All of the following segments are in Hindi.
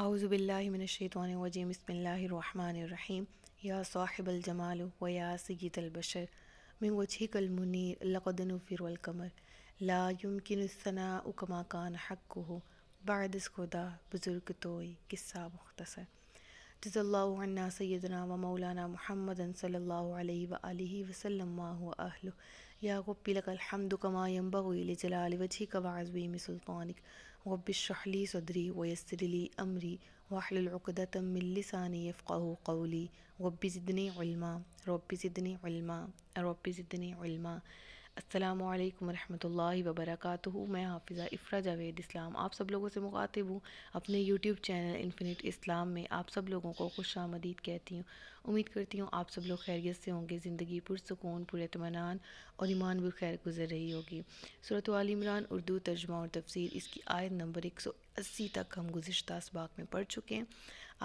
आउज़बिल्लिमिनशैतवानवजीम बसमीम या साहिबलजमाल व या सगीतलबशर मिंगो मुनीर लकदन फ़िरकमर ला उकमा कान हक हो बादस खुदा बुज़ुर्ग तोय किस्सा मुख्तसर जज़ल्ला सैदना व मौलाना महमदन सल्ला वसलम या गप्पी लकल हमद कमा यम्बगल जलाल वजी कवाज़बी सुल्तानिक رب اشرح لي صدري ويسر لي أمري واحلل عقدة من لساني يفقه قولي رب زدني علما رب زدني علما رب زدني علما असलकम वालेकुम रहमतुल्लाहि व बरकातुहू मैं हाफिज़ा इफ़रा जावेद इस्लाम आप सब लोगों से मुखातिब हूँ अपने यूट्यूब चैनल इन्फिनिट इस्लाम में आप सब लोगों को खुश आमदीद कहती हूँ उम्मीद करती हूँ आप सब लोग खैरियत से होंगे ज़िंदगी पुरसकून पुरमान और ईमान भी खैर गुजर रही होगी सूरत आल इमरान उर्दू तर्जमा और तफसीर इसकी आयत नंबर एक सौ अस्सी तक हम गुज्त इसबाक में पढ़ चुके हैं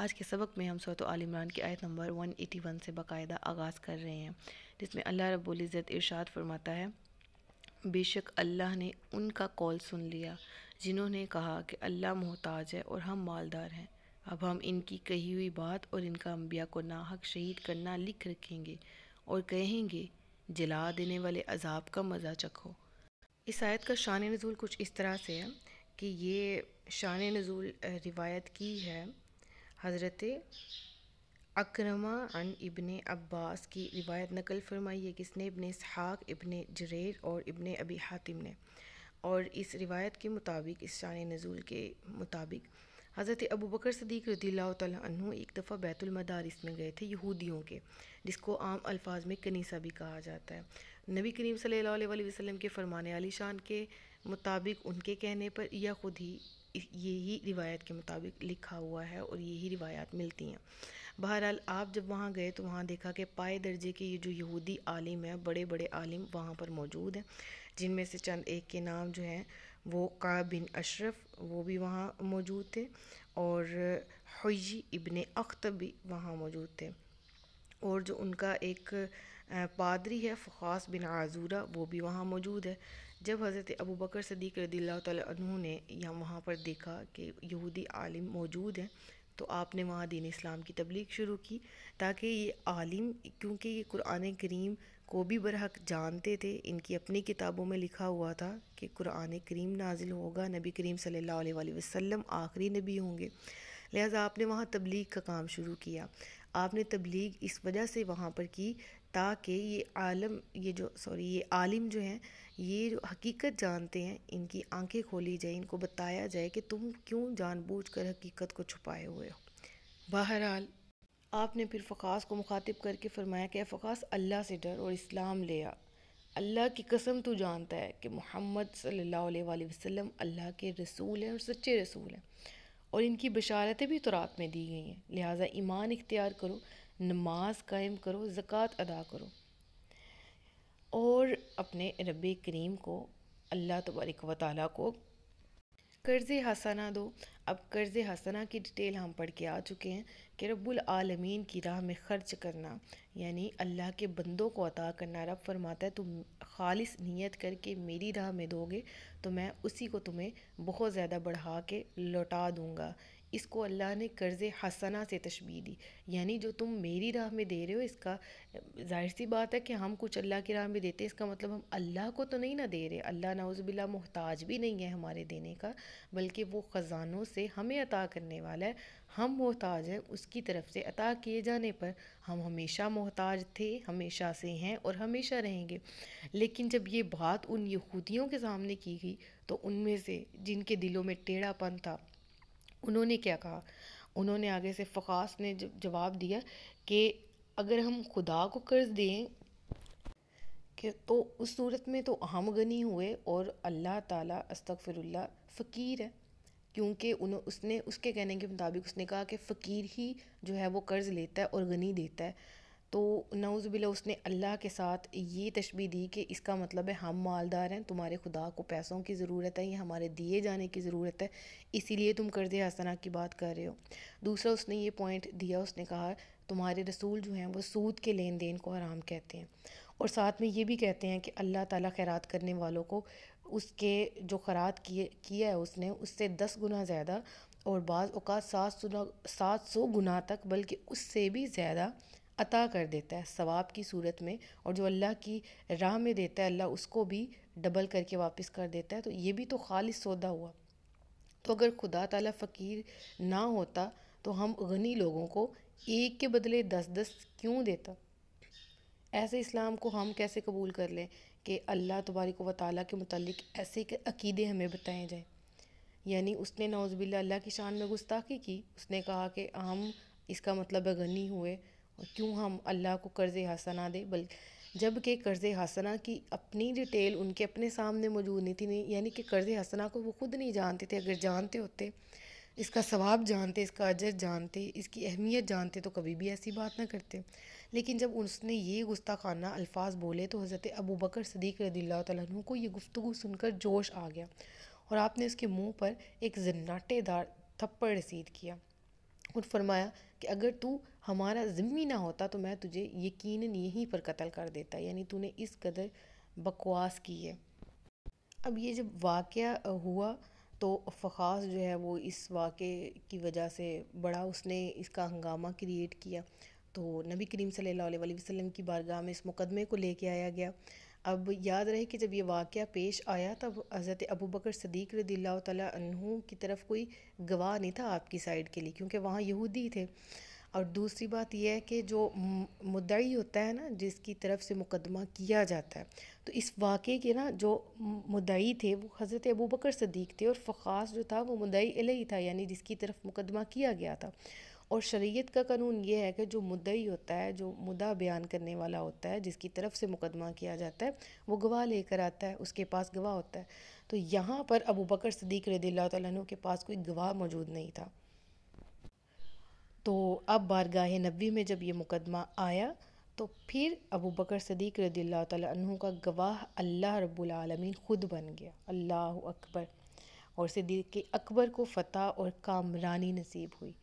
आज के सबक में हम सूरत इमरान की आयत नंबर वन एटी वन से बाकायदा आगाज़ कर रहे हैं जिसमें अल्लाह रब्बुल इज़्ज़त इरशाद फरमाता है बेशक अल्लाह ने उनका कॉल सुन लिया जिन्होंने कहा कि अल्लाह मोहताज है और हम मालदार हैं अब हम इनकी कही हुई बात और इनका अम्बिया को नाहक शहीद करना लिख रखेंगे और कहेंगे जला देने वाले अजाब का मज़ा चखो इस आयत का शान नज़ुल कुछ इस तरह से है कि ये शान नज़ुल रिवायत की है हज़रत अक्रमा अन इबन अब्बास की रिवायत नकल फरमाई है किसने इबन इसहाक इबन जरेर और इबन अबी हातिम ने और इस रिवायत के मुताबिक इस शान नज़ुल के मुताबिक हज़रत अबू बकर सदीक रदील्ला तु एक दफ़ा बैतुलमदारिस में गए थे यहूदियों के जिसको आम अल्फाज में कनीसा भी कहा जाता है नबी करीम सल्लल्लाहु अलैहि वसल्लम के फरमाने आली शान के मुताबिक उनके कहने पर या खुद ही यही रिवायत के मुताबिक लिखा हुआ है और यही रिवायात मिलती हैं बहरहाल आप जब वहाँ गए तो वहाँ देखा कि पाए दर्जे के ये जो यहूदी आलिम हैं बड़े बड़े आलिम वहाँ पर मौजूद हैं जिनमें से चंद एक के नाम जो हैं वो का बिन अशरफ वो भी वहाँ मौजूद थे और हुई इबन अख्त भी वहाँ मौजूद थे और जो उनका एक पादरी है फ़ास बिन आज़ूरा वो भी वहाँ मौजूद है जब हज़रत अबू बकर सदीक रदील्ला तु ने या वहाँ पर देखा कि यहूदी आलिम मौजूद हैं तो आपने वहाँ दीन इस्लाम की तबलीग शुरू की ताकि ये आलिम क्योंकि ये कुरान करीम को भी बरहक जानते थे इनकी अपनी किताबों में लिखा हुआ था कि कुरान करीम नाजिल होगा नबी करीम सल्ला वसम आखिरी नबी होंगे लिहाजा आपने वहाँ तबलीग का काम शुरू किया आपने तबलीग इस वजह से वहाँ पर की ताकि ये आलम ये जो सॉरी ये आलिम जो हैं ये जो हकीकत जानते हैं इनकी आंखें खोली जाए इनको बताया जाए कि तुम क्यों जानबूझकर हकीकत को छुपाए हुए हो बहरहाल आपने फिर फ़कास को मुखातिब करके फरमाया कि फ़कास अल्लाह से डर और इस्लाम ले आ अल्लाह की कसम तो जानता है कि मोहम्मद सल्लल्लाहु अलैहि वसल्लम अल्लाह के रसूल हैं और सच्चे रसूल हैं और इनकी बशारतें भी तुरात में दी गई हैं लिहाजा ईमान इख्तियार करो नमाज कायम करो ज़क़़त अदा करो और अपने रब करीम को अल्लाह तबारक व ताली को कर्ज़ हसना दो अब कर्ज़ हसना की डिटेल हम पढ़ के आ चुके हैं कि रब्बुल आलमीन की राह में ख़र्च करना यानी अल्लाह के बंदों को अता करना रब फरमाता है तुम खालिस नीयत करके मेरी राह में दोगे तो मैं उसी को तुम्हें बहुत ज़्यादा बढ़ा के लौटा दूँगा इसको अल्लाह ने कर्ज़ हसना से तशबी दी यानी जो तुम मेरी राह में दे रहे हो इसका जाहिर सी बात है कि हम कुछ अल्लाह की राह में देते हैं इसका मतलब हम अल्लाह को तो नहीं ना दे रहे अल्लाह नाउज़बिल्ला मोहताज भी नहीं है हमारे देने का बल्कि वो ख़जानों से हमें अता करने वाला है हम मोहताज हैं उसकी तरफ से अता किए जाने पर हम हमेशा मोहताज थे हमेशा से हैं और हमेशा रहेंगे लेकिन जब ये बात उन यहूदियों के सामने की गई तो उनमें से जिनके दिलों में टेढ़ापन था उन्होंने क्या कहा उन्होंने आगे से फ़कास ने जवाब दिया कि अगर हम खुदा को कर्ज दें कि तो उस सूरत में तो हम गनी हुए और अल्लाह ताला अस्तगफिरुल्लाह फ़कीर है क्योंकि उन्हों उसने उसके कहने के मुताबिक उसने कहा कि फ़कीर ही जो है वो कर्ज़ लेता है और गनी देता है तो नौज़बिल्ला उसने अल्लाह के साथ ये तशबी दी कि इसका मतलब है हम मालदार हैं तुम्हारे खुदा को पैसों की ज़रूरत है या हमारे दिए जाने की ज़रूरत है इसीलिए तुम कर्ज़ हसना की बात कर रहे हो दूसरा उसने ये पॉइंट दिया उसने कहा तुम्हारे रसूल जो हैं वो सूद के लेन देन को हराम कहते हैं और साथ में ये भी कहते हैं कि अल्लाह ताला खैरात करने वालों को उसके जो खैरात किए किया है उसने उससे दस गुना ज़्यादा और बाज़ अवत सात सौ सात सौ गुना तक बल्कि उससे भी ज़्यादा अता कर देता है सवाब की सूरत में और जो अल्लाह की राह में देता है अल्लाह उसको भी डबल करके वापस कर देता है तो ये भी तो खालिश सौदा हुआ तो अगर खुदा ताला फ़कीर ना होता तो हम गनी लोगों को एक के बदले दस दस क्यों देता ऐसे इस्लाम को हम कैसे कबूल कर लें कि अल्लाह तबारिक व ताली के मतलब ऐसे के अकीदे हमें बताए जाएँ यानी उसने नौज़बिल्ला अल्लाह की शान में गुस्ताखी की उसने कहा कि हम इसका मतलब गनी हुए क्यों हम अल्लाह को कर्ज़ हसना दें बल्कि जबकि कर्ज़ हसना की अपनी डिटेल उनके अपने सामने मौजूद नहीं थी नहीं यानी कि कर्ज़ हसना को वो खुद नहीं जानते थे अगर जानते होते इसका सवाब जानते इसका अजर जानते इसकी अहमियत जानते तो कभी भी ऐसी बात ना करते लेकिन जब उसने ये गुस्ताखाना अल्फाज बोले तो हज़रत अबू बकर सदीक रदील्ला तु को ये गुफ्तु सुनकर जोश आ गया और आपने उसके मुंह पर एक जन्नाटेदार थप्पड़ रसीद किया और फरमाया कि अगर तू हमारा ज़िम्मी ना होता तो मैं तुझे यकीन यहीं पर कत्ल कर देता यानी तूने इस कदर बकवास की है अब ये जब वाक़ हुआ तो फ़ास जो है वो इस वाक़े की वजह से बड़ा उसने इसका हंगामा क्रिएट किया तो नबी करीम सल्लल्लाहु अलैहि वसल्लम की बारगाह में इस मुकदमे को लेके आया गया अब याद रहे कि जब ये वाक़ पेश आया तब हज़रत अबू बकर सदीक रदी तु की तरफ कोई गवाह नहीं था आपकी साइड के लिए क्योंकि वहाँ यहूदी थे और दूसरी बात यह है कि जो मुद्दई होता है ना जिसकी तरफ से मुकदमा किया जाता है तो इस वाक़े के ना जो मुद्दई थे वो हज़रत अबू बकर सदीक थे और फ़ास जो था वो मुद्दई ही था यानी जिसकी तरफ मुकदमा किया गया था और शरीयत का कानून ये है कि जो मुद्दई होता है जो मुद्दा बयान करने वाला होता है जिसकी तरफ से मुकदमा किया जाता है वो गवाह लेकर आता है उसके पास गवाह होता है तो यहाँ पर अबू बकर सदीक रदील्ला तुम के पास कोई गवाह मौजूद नहीं था तो अब बारगाह नबी में जब ये मुकदमा आया तो फिर अबू बकर सदीक रदी तु का गवाह अल्लाह रबालमीन ख़ुद बन गया अल्लाह अकबर और सदीक के अकबर को फ़तह और कामरानी नसीब हुई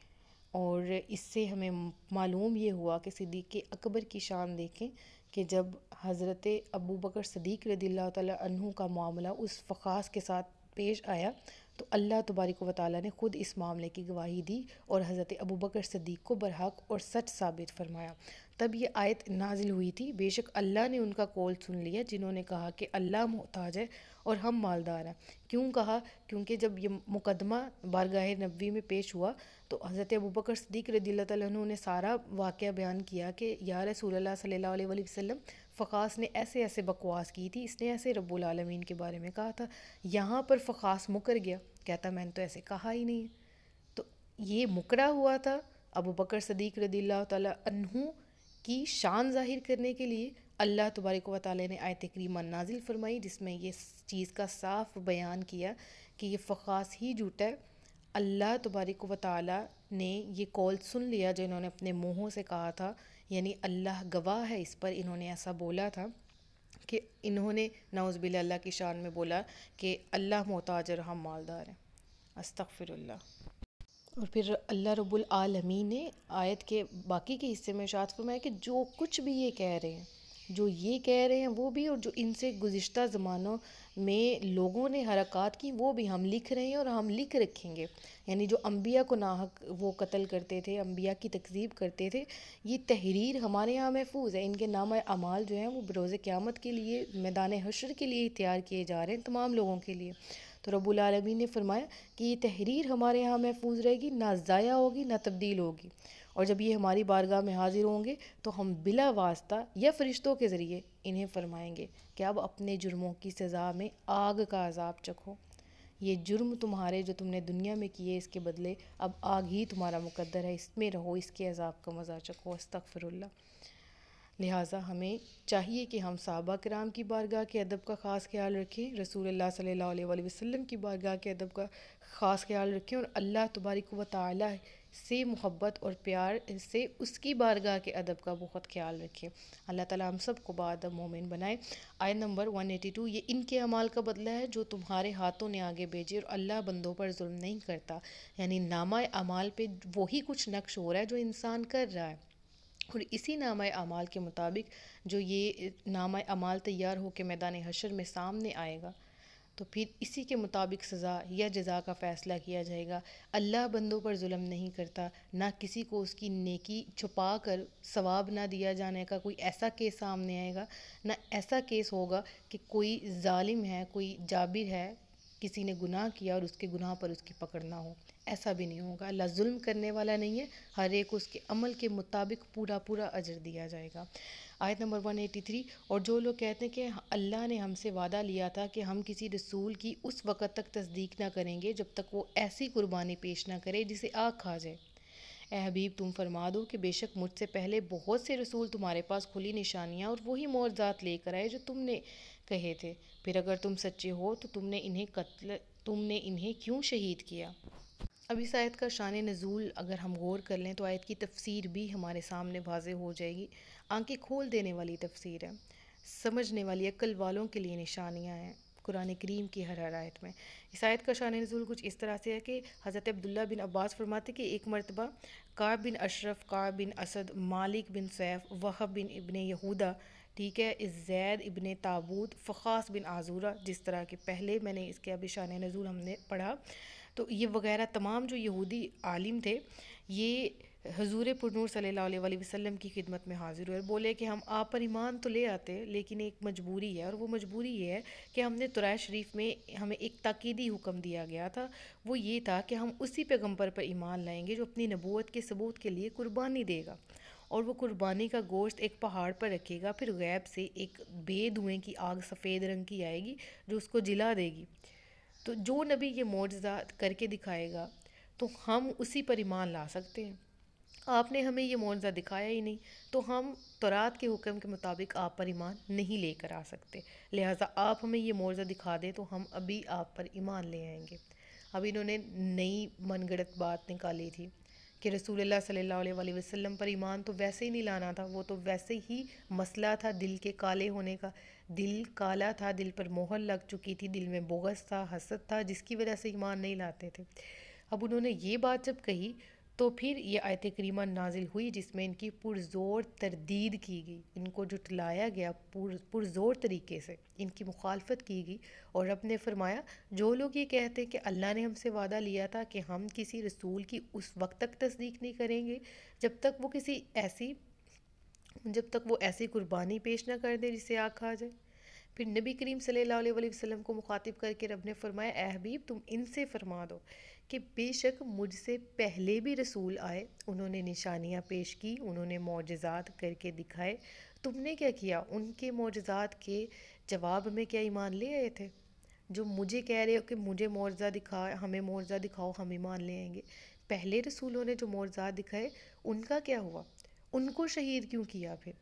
और इससे हमें मालूम ये हुआ कि सदीक के अकबर की शान देखें कि जब हज़रत अबू बकर सदीक रदी तु का मामला उस फ़ास के साथ पेश आया तो अल्लाह तबारक व ताली ने ख़ुद इस मामले की गवाही दी और हज़रत अबू बकर सदीक को बरहक और सच साबित फरमाया तब ये आयत नाजिल हुई थी बेशक अल्लाह ने उनका कौल सुन लिया जिन्होंने कहा कि अल्लाह मोहताज है और हम मालदार हैं क्यों कहा क्योंकि जब ये मुकदमा बारगाह नबी में पेश हुआ तो हज़रत अबू बकर सदीक रदील्ला ने सारा वाक़ बयान किया कि यार रसूल सल्ला वसम फ़ास ने ऐसे ऐसे बकवास की थी इसने ऐसे रब्बुल आलमीन के बारे में कहा था यहाँ पर फ़ास मुकर गया कहता मैंने तो ऐसे कहा ही नहीं तो ये मुकरा हुआ था अबू बकर सदीक रदील तहु की शान जाहिर करने के लिए अल्लाह तबारक व ताली ने आयत करीमा नाजिल फरमाई जिसमें ये चीज़ का साफ बयान किया कि ये फ़ास ही झूठा है अल्लाह तबारक व ताली ने ये कॉल सुन लिया जो इन्होंने अपने मुँहों से कहा था यानी अल्लाह गवाह है इस पर इन्होंने ऐसा बोला था कि इन्होंने नाउज़बिल अल्लाह की शान में बोला कि अल्लाह मोहताजर हम मालदार हैं अस्तफ़िरल्ला और फिर अल्लाह रब्बुल आलमी ने आयत के बाकी के हिस्से में शात फरमाया कि जो कुछ भी ये कह रहे हैं जो ये कह रहे हैं वो भी और जो इनसे गुज्त ज़मानों में लोगों ने हरकत की वो भी हम लिख रहे हैं और हम लिख रखेंगे यानी जो अम्बिया को नाहक वो कत्ल करते थे अम्बिया की तकजीब करते थे ये तहरीर हमारे यहाँ महफूज है इनके नाम अमाल जो हैं वो बरोज़ क़्यामत के लिए मैदान हशर के लिए तैयार किए जा रहे हैं तमाम लोगों के लिए तो रबालमीन ने फरमाया कि ये तहरीर हमारे यहाँ महफूज रहेगी ना ज़ाया होगी ना तब्दील होगी और जब ये हमारी बारगाह में हाजिर होंगे तो हम बिला वास्ता या फरिश्तों के ज़रिए इन्हें फरमाएंगे कि अब अपने जुर्मों की सज़ा में आग का अजाब चखो ये जुर्म तुम्हारे जो तुमने दुनिया में किए इसके बदले अब आग ही तुम्हारा मुकद्दर है इसमें रहो इसके अजाब का मजा चखो अस्तफ़िरल्ला लिहाजा हमें चाहिए कि हम सहाबा कराम की बारगाह के अदब का ख़ास ख्याल रखें रसूल सल्ला वसम की बारगाह के अदब का ख़ास ख्याल रखें और अल्लाह तबारक व ताली से मोहब्बत और प्यार से उसकी बारगाह के अदब का बहुत ख्याल रखें अल्लाह ताला हम सब को बाद मोमिन बनाए आयत नंबर 182 ये इनके अमाल का बदला है जो तुम्हारे हाथों ने आगे भेजे और अल्लाह बंदों पर जुल्म नहीं करता यानी नामा अमाल पे वही कुछ नक्श हो रहा है जो इंसान कर रहा है और इसी नामा अमाल के मुताबिक जो ये नामा अमाल तैयार होकर मैदान हशर में सामने आएगा तो फिर इसी के मुताबिक सज़ा या जजा का फ़ैसला किया जाएगा अल्लाह बंदों पर जुल्म नहीं करता ना किसी को उसकी नेकी छुपा कर सवाब ना दिया जाने का कोई ऐसा केस सामने आएगा ना ऐसा केस होगा कि कोई ालिम है कोई जाबिर है किसी ने गुनाह किया और उसके गुनाह पर उसकी पकड़ ना हो ऐसा भी नहीं होगा अल्लाह जुल्म करने वाला नहीं है हर एक उसके अमल के मुताबिक पूरा पूरा अजर दिया जाएगा आयत नंबर 183 और जो लोग कहते हैं कि अल्लाह ने हमसे वादा लिया था कि हम किसी रसूल की उस वक़्त तक तस्दीक ना करेंगे जब तक वो ऐसी कुर्बानी पेश ना करे जिसे आग खा जाए ए हबीब तुम फरमा दो कि बेशक मुझसे पहले बहुत से रसूल तुम्हारे पास खुली निशानियाँ और वही मोरजात लेकर आए जो तुमने कहे थे फिर अगर तुम सच्चे हो तो तुमने इन्हें कत्ल तुमने इन्हें क्यों शहीद किया अब इस आयत का शान नज़ूल अगर हम गौर कर लें तो आयत की तफसीर भी हमारे सामने वाज हो जाएगी आंखें खोल देने वाली तफसीर है समझने वाली अक्ल वालों के लिए निशानियाँ हैं कुरान करीम की हर हर आयत में इस आयत का शान नजूल कुछ इस तरह से है कि हज़रत अब्दुल्ला बिन अब्बास फरमाते कि एक मरतबा का बिन अशरफ का बिन असद मालिक बिन सैफ वह बिन इबन यहूदा ठीक है जैद इबन ताबूत फ़ास बिन आज़ूरा जिस तरह के पहले मैंने इसके अब शान नज़ूर हमने पढ़ा तो ये वगैरह तमाम जो यहूदी आलिम थे ये हजूर पुरूर सल्ला वसम की खिदमत में हाजिर हुए और बोले कि हम आप पर ईमान तो ले आते लेकिन एक मजबूरी है और वो मजबूरी ये है कि हमने तुरा शरीफ में हमें एक ताकीदी हुक्म दिया गया था वो ये था कि हम उसी पैगम्बर पर ईमान लाएंगे जो अपनी नबूत के सबूत के लिए कुर्बानी देगा और वो कुर्बानी का गोश्त एक पहाड़ पर रखेगा फिर गैब से एक बेधुएँ की आग सफ़ेद रंग की आएगी जो उसको जिला देगी तो जो नबी ये मुआजा करके दिखाएगा तो हम उसी पर ईमान ला सकते हैं आपने हमें ये मुआवजा दिखाया ही नहीं तो हम तरात के हुक्म के मुताबिक आप पर ईमान नहीं लेकर आ सकते लिहाजा आप हमें ये मुआवजा दिखा दें तो हम अभी आप पर ईमान ले आएंगे अब इन्होंने नई मनगढ़ंत बात निकाली थी कि रसूल सल्ला वसम पर ईमान तो वैसे ही नहीं लाना था वो तो वैसे ही मसला था दिल के काले होने का दिल काला था दिल पर मोहर लग चुकी थी दिल में बोगस था हसद था जिसकी वजह से ईमान नहीं लाते थे अब उन्होंने ये बात जब कही तो फिर ये आयत करीमा नाजिल हुई जिसमें इनकी पुरजोर तरदीद की गई इनको जुटलाया गया पुरजोर तरीके से इनकी मुखालफत की गई और रब ने फरमाया जो लोग ये कहते हैं कि अल्लाह ने हमसे वादा लिया था कि हम किसी रसूल की उस वक्त तक तस्दीक नहीं करेंगे जब तक वो किसी ऐसी जब तक वो ऐसी कुर्बानी पेश ना कर दे जिसे आग खा जाए फिर नबी करीम सल्लल्लाहु अलैहि वसल्लम को मुखातिब करके रब ने फरमाया अहबीब तुम इनसे फरमा दो कि बेशक मुझसे पहले भी रसूल आए उन्होंने निशानियाँ पेश की उन्होंने मोजात करके दिखाए तुमने क्या किया उनके मोजात के जवाब में क्या ईमान ले आए थे जो मुझे कह रहे हो कि मुझे मुआवजा दिखा हमें मुआवजा दिखाओ हम ईमान ले आएंगे पहले रसूलों ने जो मोजात दिखाए उनका क्या हुआ उनको शहीद क्यों किया फिर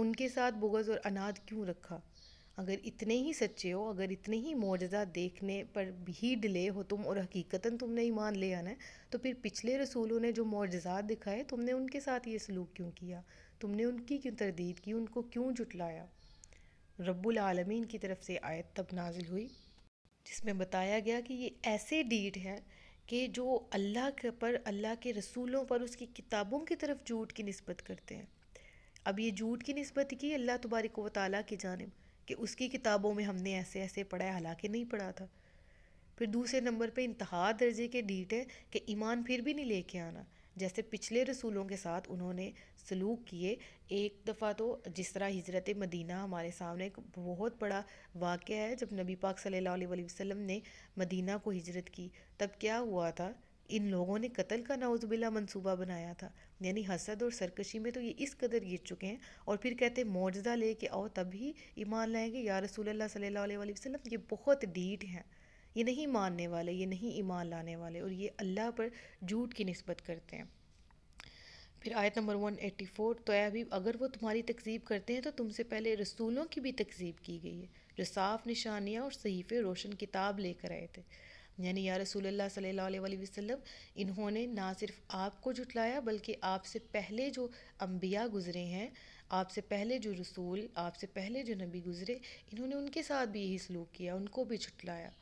उनके साथ बुगज़ और अनाज क्यों रखा अगर इतने ही सच्चे हो अगर इतने ही मोजा देखने पर भी डिले हो तुम और हकीकता तुमने ईमान ले आना है तो फिर पिछले रसूलों ने जो मोजात दिखाए तुमने उनके साथ ये सलूक क्यों किया तुमने उनकी क्यों तरदीद की उनको क्यों जुटलाया रब्बुल आलमीन की तरफ से आयत तब नाजिल हुई जिसमें बताया गया कि ये ऐसे डीट हैं कि जो अल्लाह के पर अल्लाह के रसूलों पर उसकी किताबों की तरफ झूठ की नस्बत करते हैं अब ये झूठ की नस्बत की अल्लाह तबारक वाली की जानब कि उसकी किताबों में हमने ऐसे ऐसे पढ़ा है हालांकि नहीं पढ़ा था फिर दूसरे नंबर पे इंतहा दर्जे के डीट है कि ईमान फिर भी नहीं लेके आना जैसे पिछले रसूलों के साथ उन्होंने सलूक किए एक दफ़ा तो जिस तरह हिजरत मदीना हमारे सामने एक बहुत बड़ा वाक़ है जब नबी पाक सल्लल्लाहु अलैहि वसल्लम ने मदीना को हिजरत की तब क्या हुआ था इन लोगों ने कत्ल का नाउजबिला मंसूबा बनाया था यानी हसद और सरकशी में तो ये इस कदर गिर चुके हैं और फिर कहते हैं मौजदा ले के आओ तभी ईमान लाएंगे या रसूल अल्लाह सल्ला वसलम ये बहुत डीट हैं ये नहीं मानने वाले ये नहीं ईमान लाने वाले और ये अल्लाह पर झूठ की नस्बत करते हैं फिर आयत नंबर वन एट्टी फोर तो अभी अगर वो तुम्हारी तकजीब करते हैं तो तुमसे पहले रसूलों की भी तकजीब की गई है जो साफ निशानियाँ और सहीफ़े रोशन किताब लेकर आए थे यानी या रसूलुल्लाह सल्लल्लाहु अलैहि वसल्लम इन्होंने ना सिर्फ आपको जुटलाया बल्कि आपसे पहले जो अम्बिया गुज़रे हैं आपसे पहले जो रसूल आपसे पहले जो नबी गुज़रे इन्होंने उनके साथ भी यही सलूक किया उनको भी जुटलाया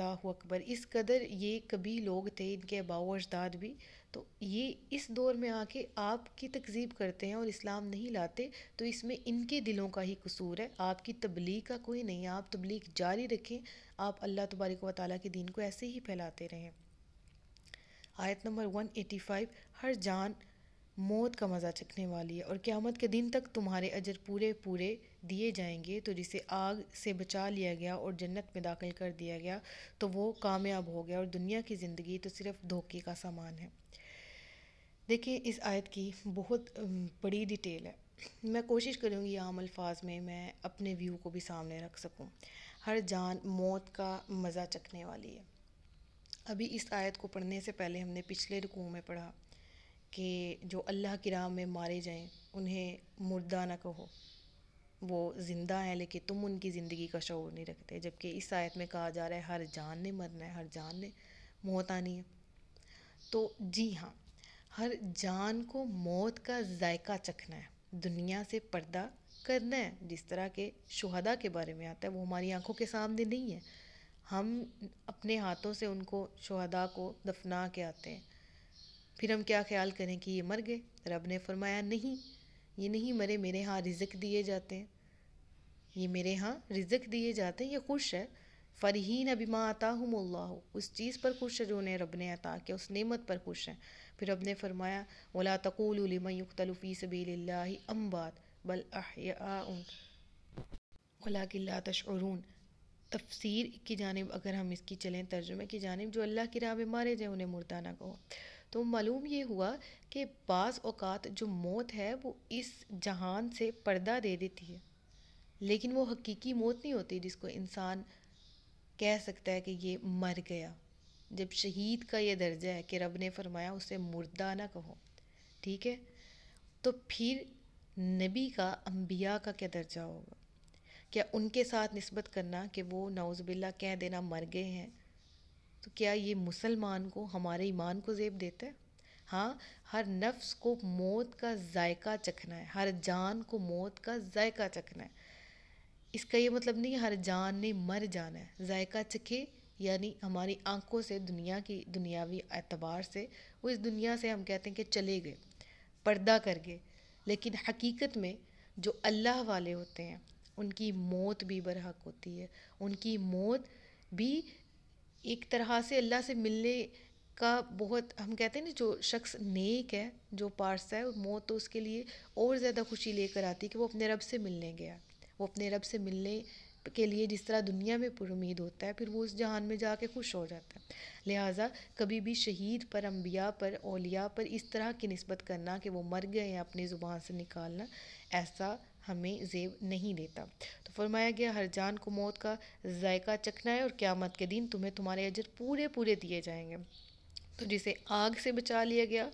ला अकबर इस कदर ये कभी लोग थे इनके अबाव अजदाद भी तो ये इस दौर में आके आपकी तकजीब करते हैं और इस्लाम नहीं लाते तो इसमें इनके दिलों का ही कसूर है आपकी तबलीग का कोई नहीं है आप तबलीग जारी रखें आप अल्लाह तबारक व ताली के दीन को ऐसे ही फैलाते रहें आयत नंबर 185 हर जान मौत का मज़ा चखने वाली है और क़्यामत के दिन तक तुम्हारे अजर पूरे पूरे दिए जाएंगे तो जिसे आग से बचा लिया गया और जन्नत में दाखिल कर दिया गया तो वो कामयाब हो गया और दुनिया की ज़िंदगी तो सिर्फ़ धोखे का सामान है देखिए इस आयत की बहुत बड़ी डिटेल है मैं कोशिश करूँगी आम अल्फाज में मैं अपने व्यू को भी सामने रख सकूँ हर जान मौत का मज़ा चखने वाली है अभी इस आयत को पढ़ने से पहले हमने पिछले रुकू में पढ़ा कि जो अल्लाह की राह में मारे जाएं उन्हें मुर्दा ना कहो वो ज़िंदा हैं लेकिन तुम उनकी ज़िंदगी का शौर नहीं रखते जबकि इस आयत में कहा जा रहा है हर जान ने मरना है हर जान ने मौत आनी है तो जी हाँ हर जान को मौत का जायका चखना है दुनिया से पर्दा करना है जिस तरह के शहदा के बारे में आता है वो हमारी आंखों के सामने नहीं है हम अपने हाथों से उनको शहदा को दफना के आते हैं फिर हम क्या ख्याल करें कि ये मर गए रब ने फरमाया नहीं ये नहीं मरे मेरे यहाँ रिजक दिए जाते हैं ये मेरे यहाँ रिजक दिए जाते हैं ये खुश है फ़रहीन अभिमा आता हूँ उस चीज़ पर खुश है जो उन्हें रब ने अता किया उस नेमत पर खुश है फिर अब ने फरमाया वला तकूलमयुक्तलफ़ी सबील अम्बात बल अहयाउन वला तशरून तफसीर की जानब अगर हम इसकी चलें तर्जुमे की जानब जो अल्लाह की राह में मारे जाए उन्हें मुर्दा ना कहो तो मालूम ये हुआ कि बाज़ अवत जो मौत है वो इस जहान से पर्दा दे देती है लेकिन वो हकीकी मौत नहीं होती जिसको इंसान कह सकता है कि ये मर गया जब शहीद का ये दर्जा है कि रब ने फरमाया उसे मुर्दा ना कहो ठीक है तो फिर नबी का अम्बिया का क्या दर्जा होगा क्या उनके साथ नस्बत करना कि वो नाउज़बिल्ला कह देना मर गए हैं तो क्या ये मुसलमान को हमारे ईमान को जेब देता है हाँ हर नफ्स को मौत का जायका चखना है हर जान को मौत का जायका चखना है इसका ये मतलब नहीं हर जान ने मर जाना है जायका चखे यानी हमारी आंखों से दुनिया की दुनियावी एतबार से वो इस दुनिया से हम कहते हैं कि चले गए पर्दा कर गए लेकिन हकीकत में जो अल्लाह वाले होते हैं उनकी मौत भी बरहक होती है उनकी मौत भी एक तरह से अल्लाह से मिलने का बहुत हम कहते हैं ना जो शख्स नेक है जो पारसा है मौत तो उसके लिए और ज़्यादा खुशी लेकर आती है कि वो अपने रब से मिलने गया वो अपने रब से मिलने के लिए जिस तरह दुनिया में पुरुमीद होता है फिर वो उस जहान में जाके खुश हो जाता है लिहाजा कभी भी शहीद पर अम्बिया पर ओलिया पर इस तरह की नस्बत करना कि वो मर गए हैं अपनी ज़ुबान से निकालना ऐसा हमें जेब नहीं देता तो फरमाया गया हर जान को मौत का जायका चखना है और क़्यामत के दिन तुम्हें तुम्हारे अजर पूरे पूरे दिए जाएंगे तो जिसे आग से बचा लिया गया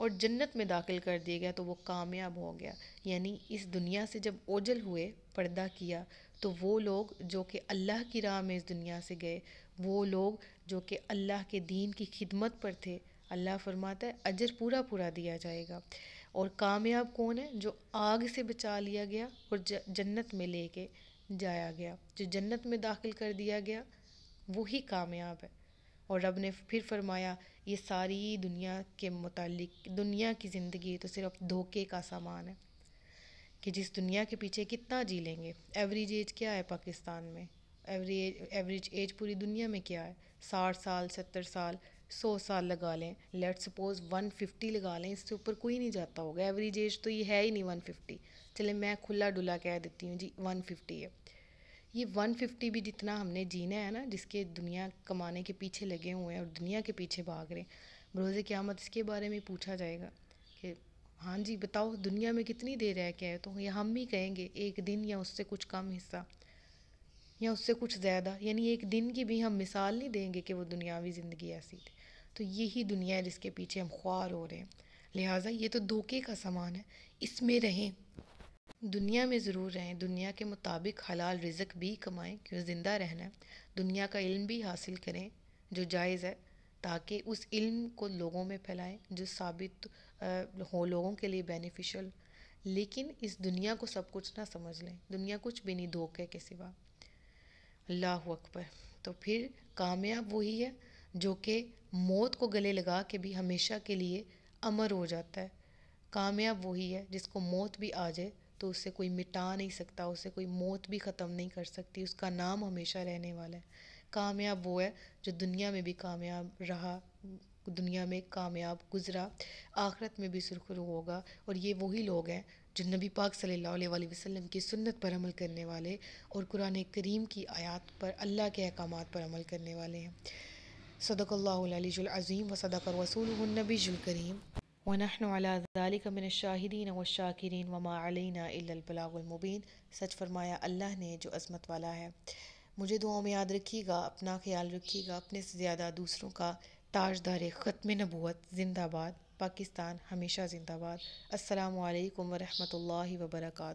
और जन्नत में दाखिल कर दिया गया तो वो कामयाब हो गया यानी इस दुनिया से जब ओझल हुए पर्दा किया तो वो लोग जो कि अल्लाह की राह में इस दुनिया से गए वो लोग जो कि अल्लाह के दीन की खिदमत पर थे अल्लाह फरमाता है अजर पूरा पूरा दिया जाएगा और कामयाब कौन है जो आग से बचा लिया गया और जन्नत में लेके जाया गया जो जन्नत में दाखिल कर दिया गया वही कामयाब है और रब ने फिर फरमाया ये सारी दुनिया के मुतालिक दुनिया की ज़िंदगी तो सिर्फ धोखे का सामान है कि जिस दुनिया के पीछे कितना जी लेंगे एवरेज एज क्या है पाकिस्तान में एवरेज एवरेज एज पूरी दुनिया में क्या है साठ साल सत्तर साल सौ साल लगा लें लेट सपोज़ वन फिफ्टी लगा लें इससे ऊपर कोई नहीं जाता होगा एवरेज एज तो ये है ही नहीं वन फिफ्टी चले मैं खुला डुला कह देती हूँ जी वन फिफ्टी है ये वन फिफ्टी भी जितना हमने जीना है ना जिसके दुनिया कमाने के पीछे लगे हुए हैं और दुनिया के पीछे भाग रहे हैं बरोज़ मत इसके बारे में पूछा जाएगा हाँ जी बताओ दुनिया में कितनी देर रह के आए तो या हम ही कहेंगे एक दिन या उससे कुछ कम हिस्सा या उससे कुछ ज़्यादा यानी एक दिन की भी हम मिसाल नहीं देंगे कि वो दुनियावी ज़िंदगी ऐसी थी तो यही दुनिया है जिसके पीछे हम ख्वार हो रहे हैं लिहाजा ये तो धोखे का सामान है इसमें रहें दुनिया में ज़रूर रहें दुनिया के मुताबिक हलाल रिजक भी कमाएं क्यों ज़िंदा रहना है दुनिया का इल्म भी हासिल करें जो जायज़ है ताकि उस इल्म को लोगों में फैलाएं जो साबित हो लोगों के लिए बेनिफिशियल लेकिन इस दुनिया को सब कुछ ना समझ लें दुनिया कुछ भी नहीं धोखे के सिवा अल्लाह अकबर तो फिर कामयाब वही है जो कि मौत को गले लगा के भी हमेशा के लिए अमर हो जाता है कामयाब वही है जिसको मौत भी आ जाए तो उससे कोई मिटा नहीं सकता उससे कोई मौत भी ख़त्म नहीं कर सकती उसका नाम हमेशा रहने वाला है कामयाब वो है जो दुनिया में भी कामयाब रहा दुनिया में कामयाब गुजरा आखरत में भी सुरखरु होगा और ये वही लोग हैं जो नबी पाक सल्लल्लाहु अलैहि वसल्लम की सुन्नत पर अमल करने वाले और कुरान करीम की आयात पर अल्लाह के अहकाम पर अमल करने वाले हैं सदक़ल्लाज़ीम व सदक الشاهدين والشاكرين शाहिदीन व शाकिरीन البلاغ المبين सच फरमाया अल्लाह ने जो अजमत वाला है मुझे दुआओं में याद रखिएगा अपना ख्याल रखिएगा अपने से ज़्यादा दूसरों का ताजदार ख़त्म नबूत ज़िंदाबाद पाकिस्तान हमेशा ज़िंदाबाद असलकम वरहमल वर्का